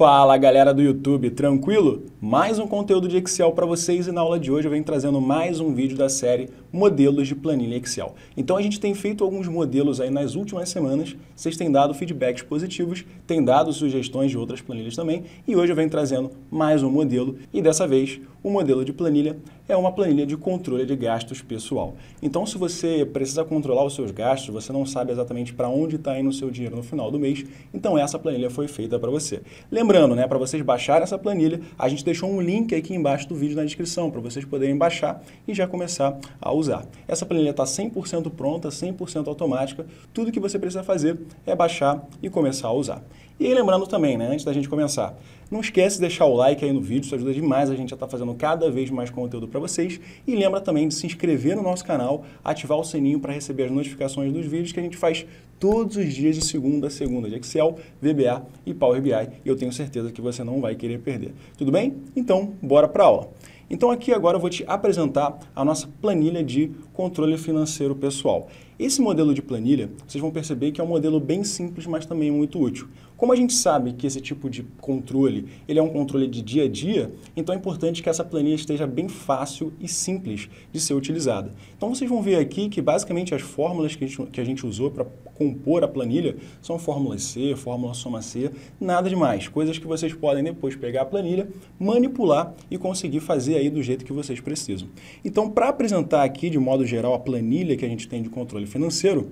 Fala galera do YouTube, tranquilo? Mais um conteúdo de Excel para vocês e na aula de hoje eu venho trazendo mais um vídeo da série Modelos de Planilha Excel. Então a gente tem feito alguns modelos aí nas últimas semanas, vocês têm dado feedbacks positivos, têm dado sugestões de outras planilhas também e hoje eu venho trazendo mais um modelo e dessa vez o modelo de planilha é uma planilha de controle de gastos pessoal. Então, se você precisa controlar os seus gastos, você não sabe exatamente para onde está indo o seu dinheiro no final do mês, então essa planilha foi feita para você. Lembrando, né, para vocês baixarem essa planilha, a gente deixou um link aqui embaixo do vídeo na descrição para vocês poderem baixar e já começar a usar. Essa planilha está 100% pronta, 100% automática. Tudo que você precisa fazer é baixar e começar a usar. E aí, lembrando também, né, antes da gente começar, não esquece de deixar o like aí no vídeo, isso ajuda demais a gente a estar tá fazendo cada vez mais conteúdo para vocês. E lembra também de se inscrever no nosso canal, ativar o sininho para receber as notificações dos vídeos que a gente faz todos os dias de segunda a segunda, de Excel, VBA e Power BI. E eu tenho certeza que você não vai querer perder. Tudo bem? Então, bora para aula. Então aqui agora eu vou te apresentar a nossa planilha de controle financeiro pessoal. Esse modelo de planilha, vocês vão perceber que é um modelo bem simples, mas também muito útil. Como a gente sabe que esse tipo de controle, ele é um controle de dia a dia, então é importante que essa planilha esteja bem fácil e simples de ser utilizada. Então vocês vão ver aqui que basicamente as fórmulas que a gente, que a gente usou para compor a planilha são fórmula C, fórmula soma C, nada demais. Coisas que vocês podem depois pegar a planilha, manipular e conseguir fazer aí do jeito que vocês precisam. Então, para apresentar aqui de modo geral a planilha que a gente tem de controle financeiro,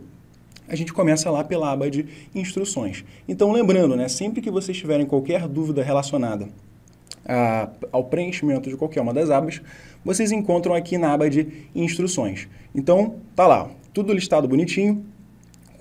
a gente começa lá pela aba de instruções. Então, lembrando, né, sempre que vocês tiverem qualquer dúvida relacionada a, ao preenchimento de qualquer uma das abas, vocês encontram aqui na aba de instruções. Então, tá lá, tudo listado bonitinho,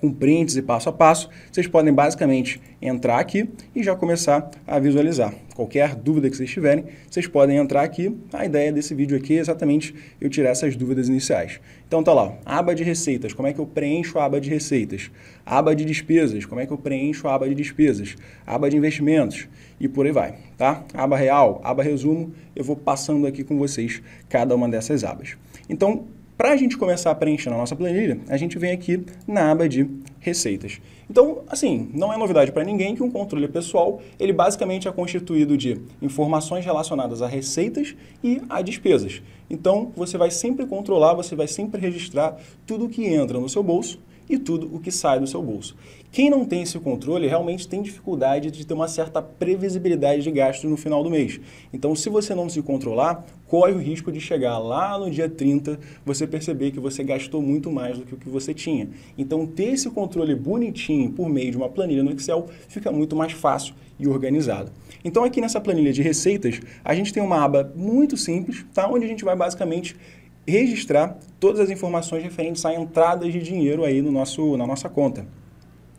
com prints e passo a passo, vocês podem basicamente entrar aqui e já começar a visualizar. Qualquer dúvida que vocês tiverem, vocês podem entrar aqui. A ideia desse vídeo aqui é exatamente eu tirar essas dúvidas iniciais. Então tá lá, aba de receitas, como é que eu preencho a aba de receitas? Aba de despesas, como é que eu preencho a aba de despesas? Aba de investimentos e por aí vai, tá? Aba real, aba resumo, eu vou passando aqui com vocês cada uma dessas abas. Então, para a gente começar a preencher na nossa planilha, a gente vem aqui na aba de receitas. Então, assim, não é novidade para ninguém que um controle pessoal, ele basicamente é constituído de informações relacionadas a receitas e a despesas. Então, você vai sempre controlar, você vai sempre registrar tudo que entra no seu bolso e tudo o que sai do seu bolso. Quem não tem esse controle realmente tem dificuldade de ter uma certa previsibilidade de gastos no final do mês. Então, se você não se controlar, corre o risco de chegar lá no dia 30, você perceber que você gastou muito mais do que o que você tinha. Então, ter esse controle bonitinho por meio de uma planilha no Excel fica muito mais fácil e organizado. Então, aqui nessa planilha de receitas, a gente tem uma aba muito simples, tá? onde a gente vai basicamente registrar todas as informações referentes a entradas de dinheiro aí no nosso, na nossa conta.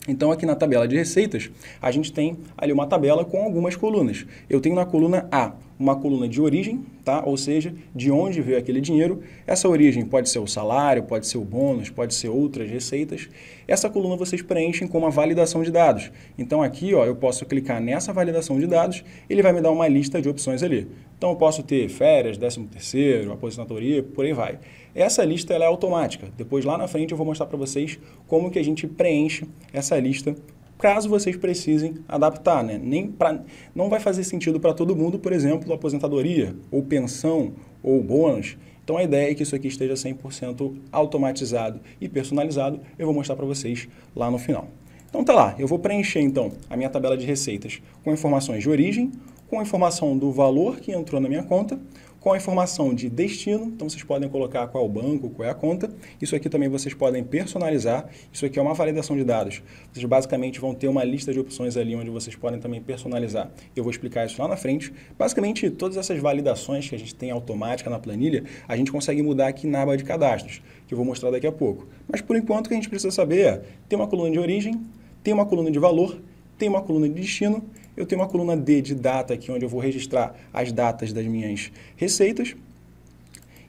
Então, aqui na tabela de receitas, a gente tem ali uma tabela com algumas colunas. Eu tenho na coluna A uma coluna de origem, tá? ou seja, de onde veio aquele dinheiro. Essa origem pode ser o salário, pode ser o bônus, pode ser outras receitas. Essa coluna vocês preenchem com uma validação de dados. Então aqui ó, eu posso clicar nessa validação de dados, ele vai me dar uma lista de opções ali. Então eu posso ter férias, 13 terceiro, aposentadoria, por aí vai. Essa lista ela é automática. Depois lá na frente eu vou mostrar para vocês como que a gente preenche essa lista caso vocês precisem adaptar, né? Nem pra, não vai fazer sentido para todo mundo, por exemplo, aposentadoria, ou pensão, ou bônus. Então a ideia é que isso aqui esteja 100% automatizado e personalizado. Eu vou mostrar para vocês lá no final. Então tá lá, eu vou preencher então a minha tabela de receitas com informações de origem, com a informação do valor que entrou na minha conta, com a informação de destino, então vocês podem colocar qual é o banco, qual é a conta. Isso aqui também vocês podem personalizar. Isso aqui é uma validação de dados. Vocês basicamente vão ter uma lista de opções ali onde vocês podem também personalizar. Eu vou explicar isso lá na frente. Basicamente, todas essas validações que a gente tem automática na planilha, a gente consegue mudar aqui na aba de cadastros, que eu vou mostrar daqui a pouco. Mas por enquanto o que a gente precisa saber é, tem uma coluna de origem, tem uma coluna de valor, tem uma coluna de destino eu tenho uma coluna D de data aqui, onde eu vou registrar as datas das minhas receitas.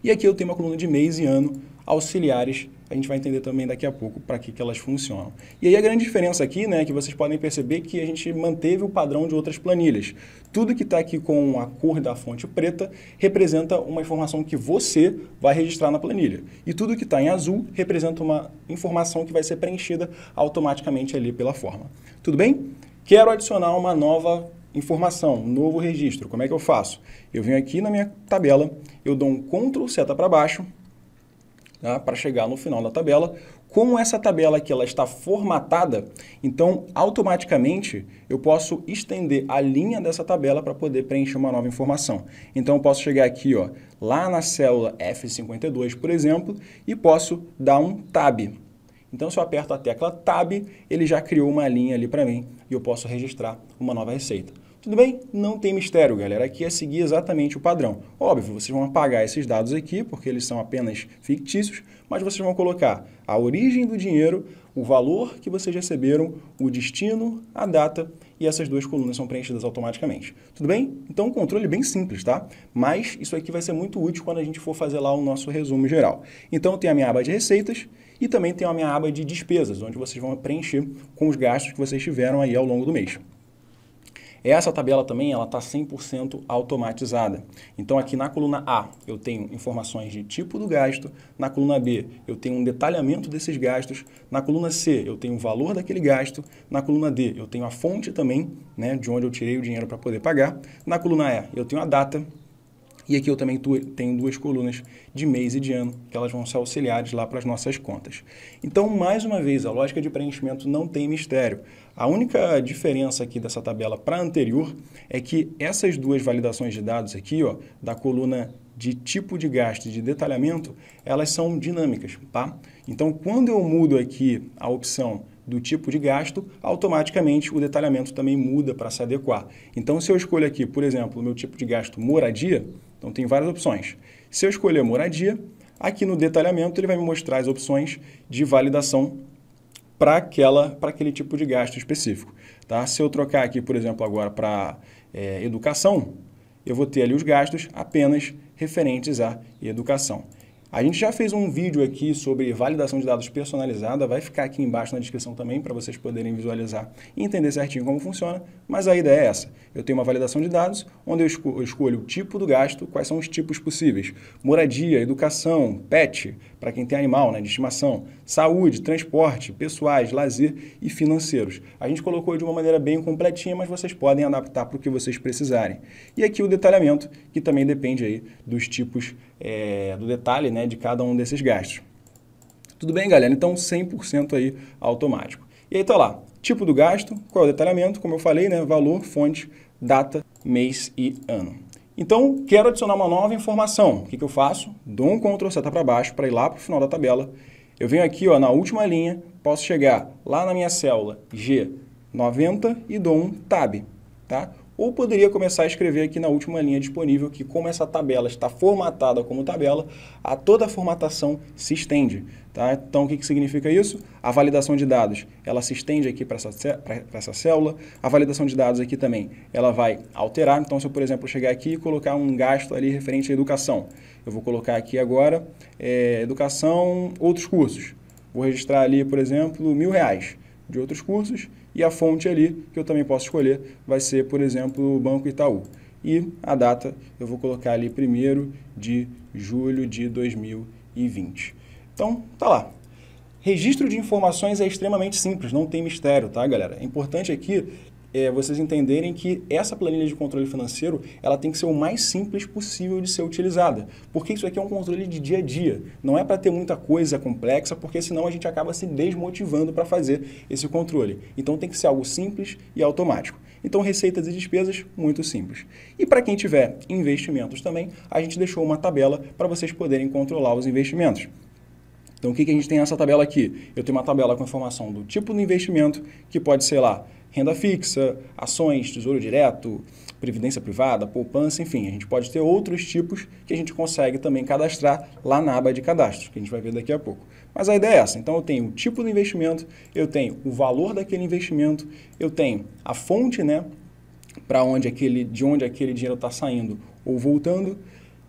E aqui eu tenho uma coluna de mês e ano, auxiliares, a gente vai entender também daqui a pouco para que, que elas funcionam. E aí a grande diferença aqui, né, que vocês podem perceber que a gente manteve o padrão de outras planilhas. Tudo que está aqui com a cor da fonte preta representa uma informação que você vai registrar na planilha. E tudo que está em azul representa uma informação que vai ser preenchida automaticamente ali pela forma. Tudo bem? Quero adicionar uma nova informação, um novo registro. Como é que eu faço? Eu venho aqui na minha tabela, eu dou um Ctrl seta para baixo, tá? para chegar no final da tabela. Como essa tabela aqui ela está formatada, então automaticamente eu posso estender a linha dessa tabela para poder preencher uma nova informação. Então eu posso chegar aqui, ó, lá na célula F52, por exemplo, e posso dar um tab. Então, se eu aperto a tecla Tab, ele já criou uma linha ali para mim e eu posso registrar uma nova receita. Tudo bem? Não tem mistério, galera. Aqui é seguir exatamente o padrão. Óbvio, vocês vão apagar esses dados aqui, porque eles são apenas fictícios, mas vocês vão colocar a origem do dinheiro, o valor que vocês receberam, o destino, a data e essas duas colunas são preenchidas automaticamente. Tudo bem? Então, um controle bem simples, tá? Mas isso aqui vai ser muito útil quando a gente for fazer lá o nosso resumo geral. Então, tem a minha aba de receitas e também tem a minha aba de despesas, onde vocês vão preencher com os gastos que vocês tiveram aí ao longo do mês. Essa tabela também ela está 100% automatizada. Então aqui na coluna A eu tenho informações de tipo do gasto, na coluna B eu tenho um detalhamento desses gastos, na coluna C eu tenho o valor daquele gasto, na coluna D eu tenho a fonte também, né, de onde eu tirei o dinheiro para poder pagar, na coluna E eu tenho a data e aqui eu também tenho duas colunas de mês e de ano, que elas vão ser auxiliares lá para as nossas contas. Então, mais uma vez, a lógica de preenchimento não tem mistério. A única diferença aqui dessa tabela para a anterior é que essas duas validações de dados aqui, ó, da coluna de tipo de gasto e de detalhamento, elas são dinâmicas, tá? Então, quando eu mudo aqui a opção do tipo de gasto, automaticamente o detalhamento também muda para se adequar. Então, se eu escolho aqui, por exemplo, o meu tipo de gasto moradia, então tem várias opções. Se eu escolher moradia, aqui no detalhamento ele vai me mostrar as opções de validação para aquela para aquele tipo de gasto específico. Tá? Se eu trocar aqui, por exemplo, agora para é, educação, eu vou ter ali os gastos apenas referentes à educação. A gente já fez um vídeo aqui sobre validação de dados personalizada, vai ficar aqui embaixo na descrição também para vocês poderem visualizar e entender certinho como funciona, mas a ideia é essa. Eu tenho uma validação de dados onde eu, esco eu escolho o tipo do gasto, quais são os tipos possíveis, moradia, educação, pet, para quem tem animal né, de estimação, saúde, transporte, pessoais, lazer e financeiros. A gente colocou de uma maneira bem completinha, mas vocês podem adaptar para o que vocês precisarem. E aqui o detalhamento, que também depende aí dos tipos é, do detalhe né, de cada um desses gastos. Tudo bem, galera? Então, 100% aí automático. E aí tá lá, tipo do gasto, qual é o detalhamento, como eu falei, né, valor, fonte, data, mês e ano. Então, quero adicionar uma nova informação. O que, que eu faço? Dou um Ctrl C tá para baixo para ir lá para o final da tabela. Eu venho aqui ó, na última linha, posso chegar lá na minha célula G90 e dou um Tab. Tá? ou poderia começar a escrever aqui na última linha disponível que como essa tabela está formatada como tabela, a toda a formatação se estende. Tá? Então, o que, que significa isso? A validação de dados, ela se estende aqui para essa, essa célula. A validação de dados aqui também, ela vai alterar. Então, se eu, por exemplo, chegar aqui e colocar um gasto ali referente à educação, eu vou colocar aqui agora é, educação, outros cursos. Vou registrar ali, por exemplo, mil reais de outros cursos e a fonte ali, que eu também posso escolher, vai ser, por exemplo, o Banco Itaú. E a data eu vou colocar ali 1 de julho de 2020. Então, tá lá. Registro de informações é extremamente simples, não tem mistério, tá, galera? É importante aqui é, vocês entenderem que essa planilha de controle financeiro ela tem que ser o mais simples possível de ser utilizada, porque isso aqui é um controle de dia a dia. Não é para ter muita coisa complexa, porque senão a gente acaba se desmotivando para fazer esse controle. Então tem que ser algo simples e automático. Então receitas e despesas muito simples. E para quem tiver investimentos também, a gente deixou uma tabela para vocês poderem controlar os investimentos. Então, o que, que a gente tem nessa tabela aqui? Eu tenho uma tabela com informação do tipo do investimento, que pode ser lá renda fixa, ações, tesouro direto, previdência privada, poupança, enfim, a gente pode ter outros tipos que a gente consegue também cadastrar lá na aba de cadastro, que a gente vai ver daqui a pouco. Mas a ideia é essa, então eu tenho o tipo do investimento, eu tenho o valor daquele investimento, eu tenho a fonte, né, para onde aquele, de onde aquele dinheiro está saindo ou voltando,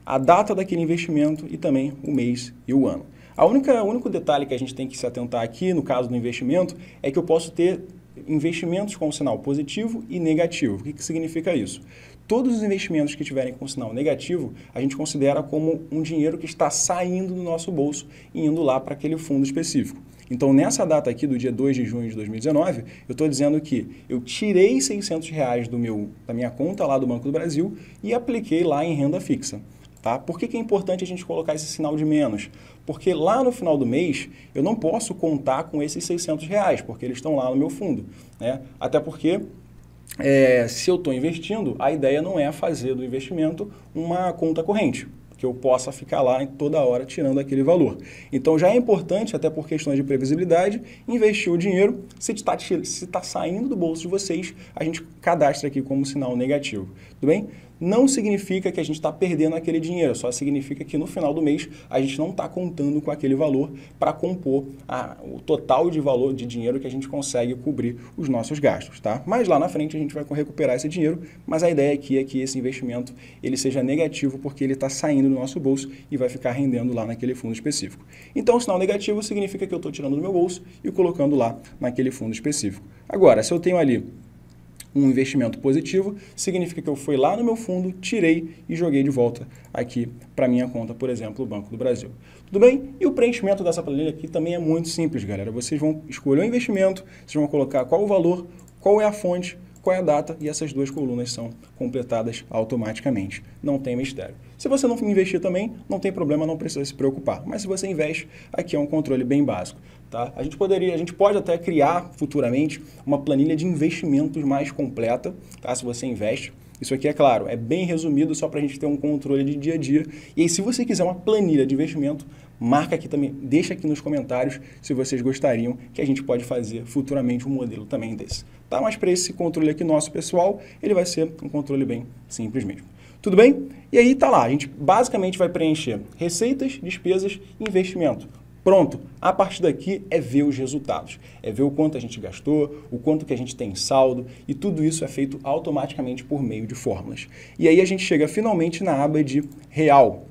a data daquele investimento e também o mês e o ano. A única, o único detalhe que a gente tem que se atentar aqui, no caso do investimento, é que eu posso ter investimentos com sinal positivo e negativo. O que, que significa isso? Todos os investimentos que tiverem com sinal negativo, a gente considera como um dinheiro que está saindo do nosso bolso e indo lá para aquele fundo específico. Então, nessa data aqui, do dia 2 de junho de 2019, eu estou dizendo que eu tirei 600 reais do meu, da minha conta lá do Banco do Brasil e apliquei lá em renda fixa. Tá? Por que, que é importante a gente colocar esse sinal de menos? Porque lá no final do mês eu não posso contar com esses 600 reais, porque eles estão lá no meu fundo. Né? Até porque é, se eu estou investindo, a ideia não é fazer do investimento uma conta corrente, que eu possa ficar lá toda hora tirando aquele valor. Então já é importante, até por questões de previsibilidade, investir o dinheiro. Se está se tá saindo do bolso de vocês, a gente cadastra aqui como sinal negativo. Tudo bem? não significa que a gente está perdendo aquele dinheiro, só significa que no final do mês a gente não está contando com aquele valor para compor a, o total de valor de dinheiro que a gente consegue cobrir os nossos gastos, tá? Mas lá na frente a gente vai recuperar esse dinheiro, mas a ideia aqui é que esse investimento ele seja negativo porque ele está saindo do nosso bolso e vai ficar rendendo lá naquele fundo específico. Então, o sinal negativo significa que eu estou tirando do meu bolso e colocando lá naquele fundo específico. Agora, se eu tenho ali um investimento positivo, significa que eu fui lá no meu fundo, tirei e joguei de volta aqui para minha conta, por exemplo, o Banco do Brasil. Tudo bem? E o preenchimento dessa planilha aqui também é muito simples, galera. Vocês vão escolher o um investimento, vocês vão colocar qual o valor, qual é a fonte, qual é a data e essas duas colunas são completadas automaticamente. Não tem mistério. Se você não investir também, não tem problema, não precisa se preocupar. Mas se você investe, aqui é um controle bem básico. Tá? A gente poderia, a gente pode até criar futuramente uma planilha de investimentos mais completa, tá? se você investe isso aqui é claro, é bem resumido só para a gente ter um controle de dia a dia. E aí, se você quiser uma planilha de investimento, marca aqui também, deixa aqui nos comentários se vocês gostariam que a gente pode fazer futuramente um modelo também desse. Tá? Mas para esse controle aqui nosso pessoal, ele vai ser um controle bem simples mesmo. Tudo bem? E aí tá lá, a gente basicamente vai preencher receitas, despesas e investimento. Pronto, a partir daqui é ver os resultados, é ver o quanto a gente gastou, o quanto que a gente tem saldo e tudo isso é feito automaticamente por meio de fórmulas. E aí a gente chega finalmente na aba de real.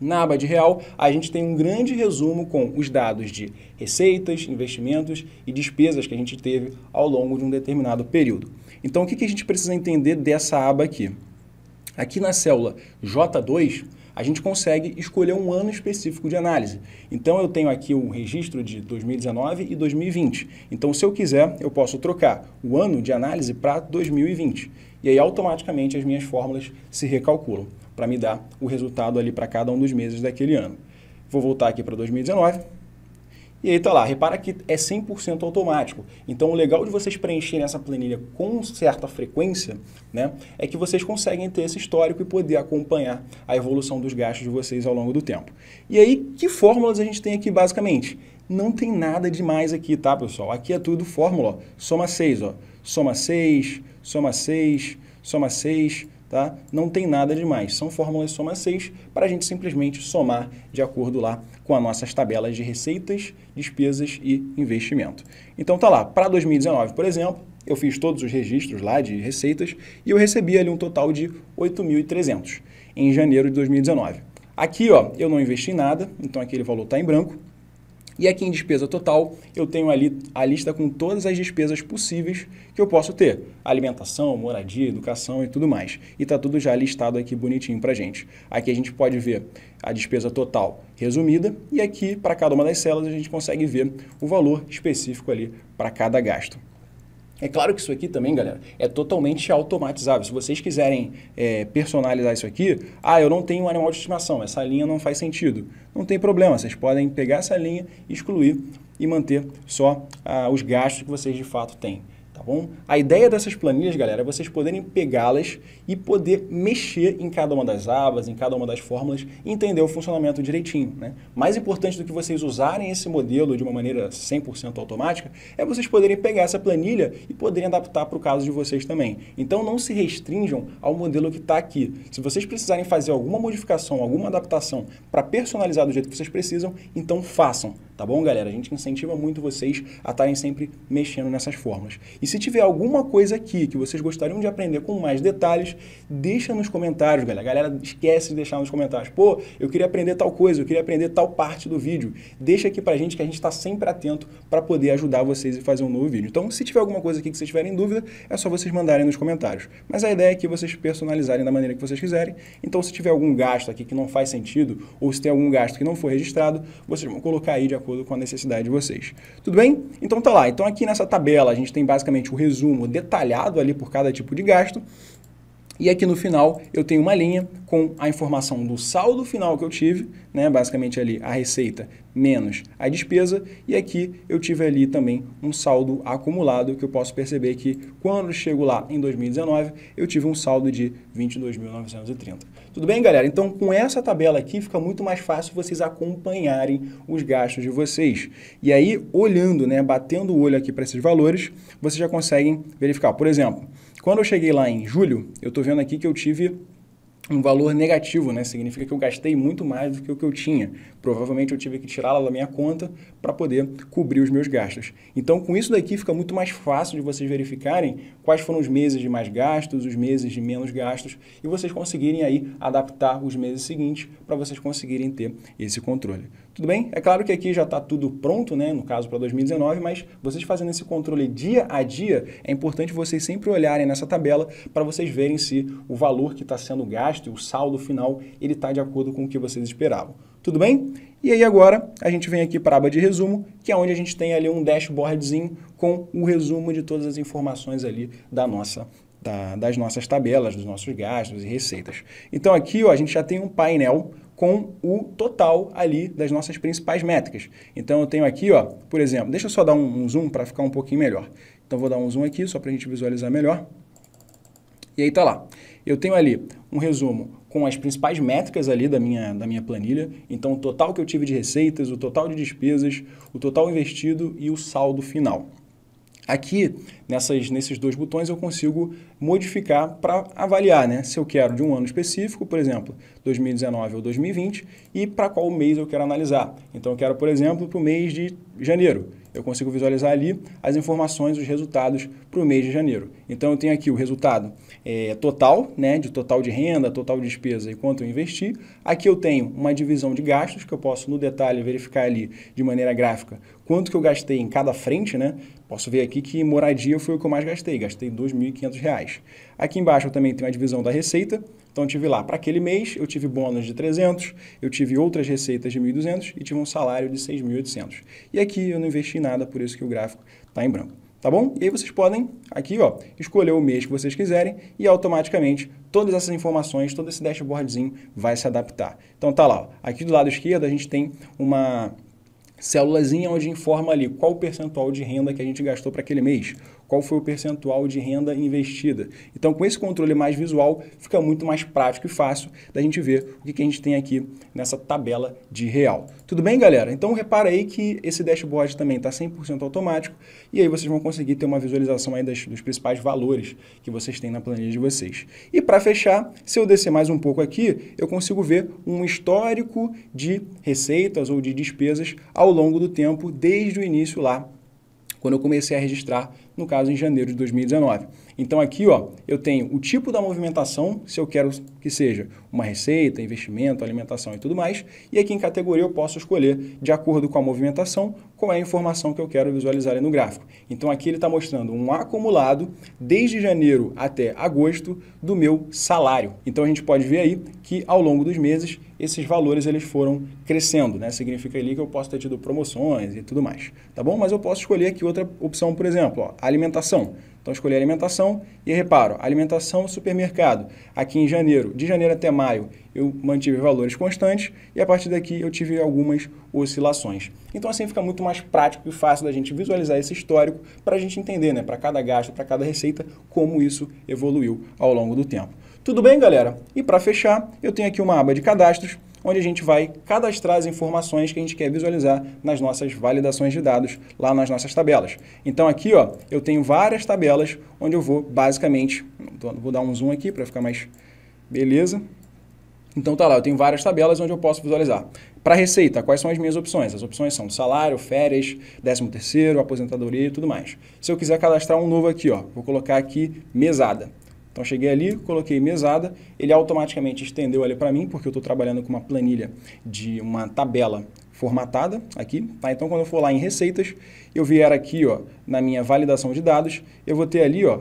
Na aba de real, a gente tem um grande resumo com os dados de receitas, investimentos e despesas que a gente teve ao longo de um determinado período. Então, o que a gente precisa entender dessa aba aqui? Aqui na célula J2, a gente consegue escolher um ano específico de análise. Então eu tenho aqui um registro de 2019 e 2020. Então se eu quiser, eu posso trocar o ano de análise para 2020. E aí automaticamente as minhas fórmulas se recalculam para me dar o resultado ali para cada um dos meses daquele ano. Vou voltar aqui para 2019 e aí tá lá, repara que é 100% automático. Então o legal de vocês preencherem essa planilha com certa frequência, né, é que vocês conseguem ter esse histórico e poder acompanhar a evolução dos gastos de vocês ao longo do tempo. E aí, que fórmulas a gente tem aqui basicamente? Não tem nada demais aqui, tá, pessoal? Aqui é tudo fórmula, ó. soma 6, ó. Soma 6, soma 6, soma 6, tá? Não tem nada demais. São fórmulas soma 6 para a gente simplesmente somar de acordo lá com as nossas tabelas de receitas, despesas e investimento. Então tá lá, para 2019, por exemplo, eu fiz todos os registros lá de receitas e eu recebi ali um total de 8.300 em janeiro de 2019. Aqui, ó, eu não investi em nada, então aquele valor está em branco. E aqui em despesa total, eu tenho ali a lista com todas as despesas possíveis que eu posso ter. Alimentação, moradia, educação e tudo mais. E está tudo já listado aqui bonitinho para gente. Aqui a gente pode ver a despesa total resumida e aqui para cada uma das células a gente consegue ver o valor específico ali para cada gasto. É claro que isso aqui também, galera, é totalmente automatizável. Se vocês quiserem é, personalizar isso aqui, ah, eu não tenho um animal de estimação, essa linha não faz sentido. Não tem problema, vocês podem pegar essa linha, excluir e manter só ah, os gastos que vocês de fato têm tá bom? A ideia dessas planilhas, galera, é vocês poderem pegá-las e poder mexer em cada uma das abas, em cada uma das fórmulas, entender o funcionamento direitinho, né? Mais importante do que vocês usarem esse modelo de uma maneira 100% automática, é vocês poderem pegar essa planilha e poderem adaptar para o caso de vocês também. Então, não se restringam ao modelo que está aqui. Se vocês precisarem fazer alguma modificação, alguma adaptação para personalizar do jeito que vocês precisam, então façam. Tá bom, galera? A gente incentiva muito vocês a estarem sempre mexendo nessas fórmulas. E se tiver alguma coisa aqui que vocês gostariam de aprender com mais detalhes, deixa nos comentários, galera. Galera, esquece de deixar nos comentários. Pô, eu queria aprender tal coisa, eu queria aprender tal parte do vídeo. Deixa aqui pra gente que a gente está sempre atento para poder ajudar vocês e fazer um novo vídeo. Então, se tiver alguma coisa aqui que vocês tiverem dúvida, é só vocês mandarem nos comentários. Mas a ideia é que vocês personalizarem da maneira que vocês quiserem. Então, se tiver algum gasto aqui que não faz sentido, ou se tem algum gasto que não foi registrado, vocês vão colocar aí de acordo acordo com a necessidade de vocês. Tudo bem? Então tá lá. Então aqui nessa tabela a gente tem basicamente o resumo detalhado ali por cada tipo de gasto. E aqui no final eu tenho uma linha com a informação do saldo final que eu tive, né? basicamente ali a receita menos a despesa, e aqui eu tive ali também um saldo acumulado que eu posso perceber que quando chego lá em 2019 eu tive um saldo de 22.930. Tudo bem, galera? Então, com essa tabela aqui, fica muito mais fácil vocês acompanharem os gastos de vocês. E aí, olhando, né, batendo o olho aqui para esses valores, vocês já conseguem verificar. Por exemplo, quando eu cheguei lá em julho, eu estou vendo aqui que eu tive um valor negativo, né? Significa que eu gastei muito mais do que o que eu tinha. Provavelmente eu tive que tirá-la da minha conta para poder cobrir os meus gastos. Então, com isso daqui fica muito mais fácil de vocês verificarem quais foram os meses de mais gastos, os meses de menos gastos e vocês conseguirem aí adaptar os meses seguintes para vocês conseguirem ter esse controle. Tudo bem? É claro que aqui já está tudo pronto, né? no caso para 2019, mas vocês fazendo esse controle dia a dia, é importante vocês sempre olharem nessa tabela para vocês verem se o valor que está sendo gasto e o saldo final ele está de acordo com o que vocês esperavam. Tudo bem? E aí agora a gente vem aqui para a aba de resumo, que é onde a gente tem ali um dashboardzinho com o resumo de todas as informações ali da nossa da, das nossas tabelas, dos nossos gastos e receitas. Então aqui ó, a gente já tem um painel com o total ali das nossas principais métricas. Então eu tenho aqui, ó, por exemplo, deixa eu só dar um, um zoom para ficar um pouquinho melhor. Então vou dar um zoom aqui só para a gente visualizar melhor. E aí tá lá. Eu tenho ali um resumo com as principais métricas ali da minha, da minha planilha. Então, o total que eu tive de receitas, o total de despesas, o total investido e o saldo final. Aqui, nessas, nesses dois botões, eu consigo modificar para avaliar né? se eu quero de um ano específico, por exemplo, 2019 ou 2020, e para qual mês eu quero analisar. Então, eu quero, por exemplo, para o mês de janeiro. Eu consigo visualizar ali as informações, os resultados para o mês de janeiro. Então, eu tenho aqui o resultado é, total, né, de total de renda, total de despesa e quanto eu investi. Aqui eu tenho uma divisão de gastos, que eu posso, no detalhe, verificar ali de maneira gráfica quanto que eu gastei em cada frente, né? Posso ver aqui que moradia foi o que eu mais gastei, gastei R$ 2.500. Aqui embaixo eu também tenho a divisão da receita, então eu tive lá, para aquele mês eu tive bônus de 300, eu tive outras receitas de 1.200 e tive um salário de 6.800. E aqui eu não investi em nada, por isso que o gráfico está em branco tá bom? E aí vocês podem aqui, ó, escolher o mês que vocês quiserem e automaticamente todas essas informações, todo esse dashboardzinho vai se adaptar. Então tá lá, ó. aqui do lado esquerdo a gente tem uma célulazinha onde informa ali qual o percentual de renda que a gente gastou para aquele mês, qual foi o percentual de renda investida. Então, com esse controle mais visual, fica muito mais prático e fácil da gente ver o que, que a gente tem aqui nessa tabela de real. Tudo bem, galera? Então, repara aí que esse dashboard também está 100% automático e aí vocês vão conseguir ter uma visualização aí das, dos principais valores que vocês têm na planilha de vocês. E para fechar, se eu descer mais um pouco aqui, eu consigo ver um histórico de receitas ou de despesas ao longo do tempo, desde o início lá, quando eu comecei a registrar no caso em janeiro de 2019. Então aqui ó, eu tenho o tipo da movimentação, se eu quero que seja uma receita, investimento, alimentação e tudo mais, e aqui em categoria eu posso escolher, de acordo com a movimentação, qual é a informação que eu quero visualizar no gráfico. Então aqui ele está mostrando um acumulado desde janeiro até agosto do meu salário. Então a gente pode ver aí que ao longo dos meses esses valores eles foram crescendo, né? Significa ali que eu posso ter tido promoções e tudo mais, tá bom? Mas eu posso escolher aqui outra opção, por exemplo, ó, alimentação. Então, escolhi alimentação e reparo, alimentação, supermercado. Aqui em janeiro, de janeiro até maio, eu mantive valores constantes e a partir daqui eu tive algumas oscilações. Então, assim fica muito mais prático e fácil da gente visualizar esse histórico para a gente entender, né, para cada gasto, para cada receita, como isso evoluiu ao longo do tempo. Tudo bem, galera? E para fechar, eu tenho aqui uma aba de cadastros onde a gente vai cadastrar as informações que a gente quer visualizar nas nossas validações de dados, lá nas nossas tabelas. Então aqui ó, eu tenho várias tabelas onde eu vou basicamente, vou dar um zoom aqui para ficar mais beleza. Então tá lá, eu tenho várias tabelas onde eu posso visualizar. Para receita, quais são as minhas opções? As opções são salário, férias, 13 terceiro, aposentadoria e tudo mais. Se eu quiser cadastrar um novo aqui, ó, vou colocar aqui mesada. Então cheguei ali, coloquei mesada, ele automaticamente estendeu ali para mim, porque eu estou trabalhando com uma planilha de uma tabela formatada aqui. Tá? Então quando eu for lá em receitas, eu vier aqui ó, na minha validação de dados, eu vou ter ali, ó,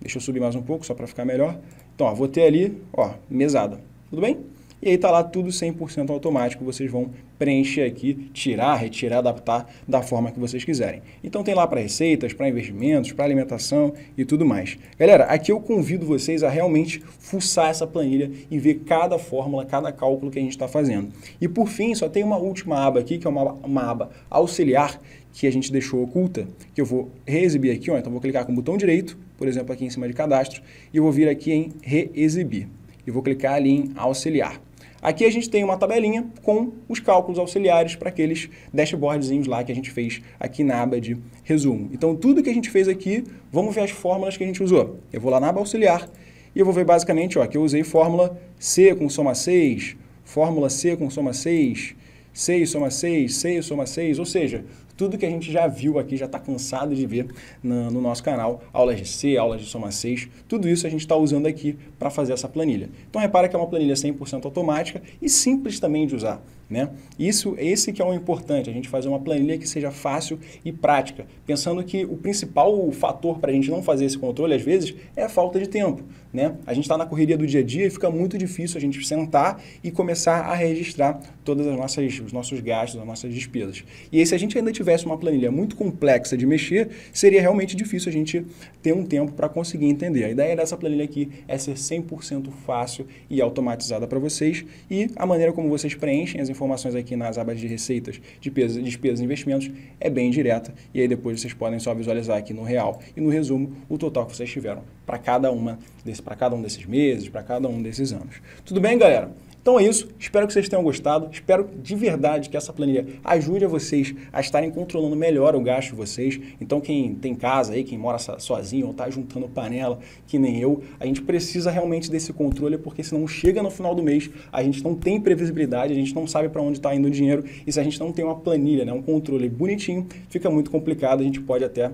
deixa eu subir mais um pouco só para ficar melhor. Então ó, vou ter ali ó, mesada, tudo bem? E aí está lá tudo 100% automático, vocês vão preencher aqui, tirar, retirar, adaptar da forma que vocês quiserem. Então tem lá para receitas, para investimentos, para alimentação e tudo mais. Galera, aqui eu convido vocês a realmente fuçar essa planilha e ver cada fórmula, cada cálculo que a gente está fazendo. E por fim, só tem uma última aba aqui, que é uma, uma aba auxiliar, que a gente deixou oculta, que eu vou reexibir aqui, ó, então vou clicar com o botão direito, por exemplo, aqui em cima de cadastro, e vou vir aqui em reexibir. E vou clicar ali em auxiliar. Aqui a gente tem uma tabelinha com os cálculos auxiliares para aqueles dashboardzinhos lá que a gente fez aqui na aba de resumo. Então, tudo que a gente fez aqui, vamos ver as fórmulas que a gente usou. Eu vou lá na aba auxiliar e eu vou ver basicamente ó, que eu usei fórmula C com soma 6, fórmula C com soma 6, 6 soma 6, 6 soma 6, ou seja, tudo que a gente já viu aqui, já está cansado de ver no nosso canal, aulas de C, aulas de soma 6, tudo isso a gente está usando aqui para fazer essa planilha. Então repara que é uma planilha 100% automática e simples também de usar. Né? Isso, esse que é o importante, a gente fazer uma planilha que seja fácil e prática, pensando que o principal fator para a gente não fazer esse controle, às vezes, é a falta de tempo. Né? A gente está na correria do dia a dia e fica muito difícil a gente sentar e começar a registrar todas as nossas os nossos gastos, as nossas despesas. E aí, se a gente ainda tivesse uma planilha muito complexa de mexer, seria realmente difícil a gente ter um tempo para conseguir entender. A ideia dessa planilha aqui é ser 100% fácil e automatizada para vocês e a maneira como vocês preenchem as informações aqui nas abas de receitas, de despesas, despesas e investimentos é bem direta e aí depois vocês podem só visualizar aqui no real e no resumo o total que vocês tiveram para cada uma desses para cada um desses meses, para cada um desses anos. Tudo bem, galera? Então é isso, espero que vocês tenham gostado, espero de verdade que essa planilha ajude a vocês a estarem controlando melhor o gasto de vocês. Então quem tem casa aí, quem mora sozinho ou está juntando panela, que nem eu, a gente precisa realmente desse controle porque senão chega no final do mês, a gente não tem previsibilidade, a gente não sabe para onde está indo o dinheiro e se a gente não tem uma planilha, né, um controle bonitinho, fica muito complicado, a gente pode até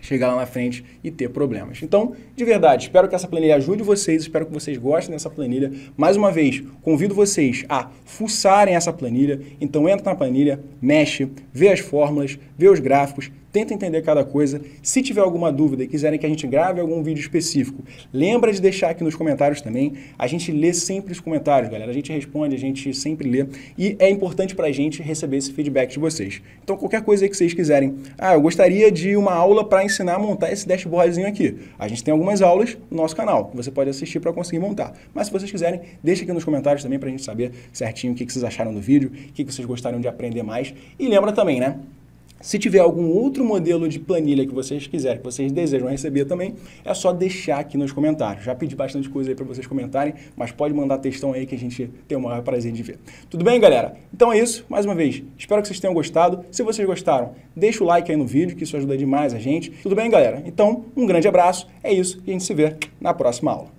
chegar lá na frente e ter problemas. Então, de verdade, espero que essa planilha ajude vocês, espero que vocês gostem dessa planilha. Mais uma vez, convido vocês a fuçarem essa planilha. Então, entra na planilha, mexe, vê as fórmulas, vê os gráficos, tenta entender cada coisa. Se tiver alguma dúvida e quiserem que a gente grave algum vídeo específico, lembra de deixar aqui nos comentários também. A gente lê sempre os comentários, galera. A gente responde, a gente sempre lê. E é importante para a gente receber esse feedback de vocês. Então, qualquer coisa que vocês quiserem. Ah, eu gostaria de uma aula para ensinar a montar esse dashboardzinho aqui. A gente tem algumas aulas no nosso canal, que você pode assistir para conseguir montar. Mas se vocês quiserem, deixa aqui nos comentários também para a gente saber certinho o que, vocês acharam do vídeo, o que, que vocês gostariam de aprender mais. E lembra também, né? Se tiver algum outro modelo de planilha que vocês quiserem, que vocês desejam receber também, é só deixar aqui nos comentários. Já pedi bastante coisa aí para vocês comentarem, mas pode mandar textão aí que a gente tem o maior prazer de ver. Tudo bem, galera? Então é isso. Mais uma vez, espero que vocês tenham gostado. Se vocês gostaram, deixa o like aí no vídeo, que isso ajuda demais a gente. Tudo bem, galera? Então, um grande abraço. É isso. E a gente se vê na próxima aula.